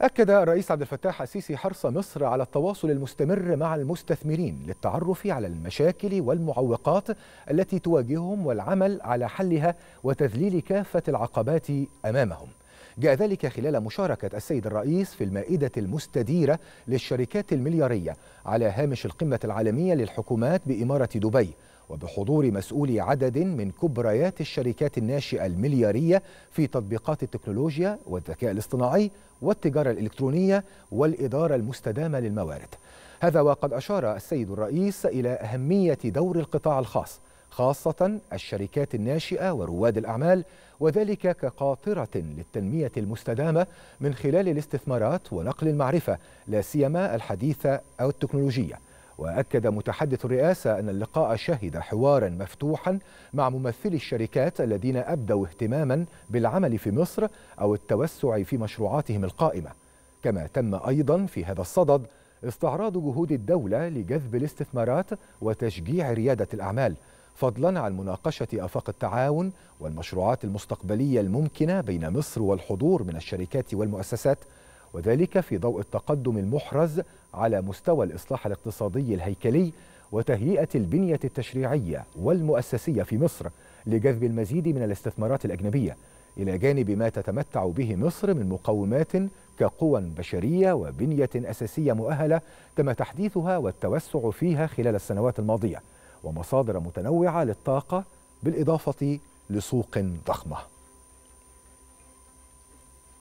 أكد الرئيس عبد الفتاح السيسي حرص مصر على التواصل المستمر مع المستثمرين للتعرف على المشاكل والمعوقات التي تواجههم والعمل على حلها وتذليل كافة العقبات أمامهم جاء ذلك خلال مشاركة السيد الرئيس في المائدة المستديرة للشركات المليارية على هامش القمة العالمية للحكومات بإمارة دبي وبحضور مسؤولي عدد من كبريات الشركات الناشئة المليارية في تطبيقات التكنولوجيا والذكاء الاصطناعي والتجارة الإلكترونية والإدارة المستدامة للموارد هذا وقد أشار السيد الرئيس إلى أهمية دور القطاع الخاص خاصة الشركات الناشئة ورواد الأعمال وذلك كقاطرة للتنمية المستدامة من خلال الاستثمارات ونقل المعرفة لا سيما الحديثة أو التكنولوجية وأكد متحدث الرئاسة أن اللقاء شهد حوارا مفتوحا مع ممثلي الشركات الذين أبدوا اهتماما بالعمل في مصر أو التوسع في مشروعاتهم القائمة كما تم أيضا في هذا الصدد استعراض جهود الدولة لجذب الاستثمارات وتشجيع ريادة الأعمال فضلا عن مناقشة آفاق التعاون والمشروعات المستقبلية الممكنة بين مصر والحضور من الشركات والمؤسسات وذلك في ضوء التقدم المحرز على مستوى الإصلاح الاقتصادي الهيكلي وتهيئة البنية التشريعية والمؤسسية في مصر لجذب المزيد من الاستثمارات الأجنبية إلى جانب ما تتمتع به مصر من مقومات كقوى بشرية وبنية أساسية مؤهلة تم تحديثها والتوسع فيها خلال السنوات الماضية ومصادر متنوعة للطاقة بالإضافة لسوق ضخمة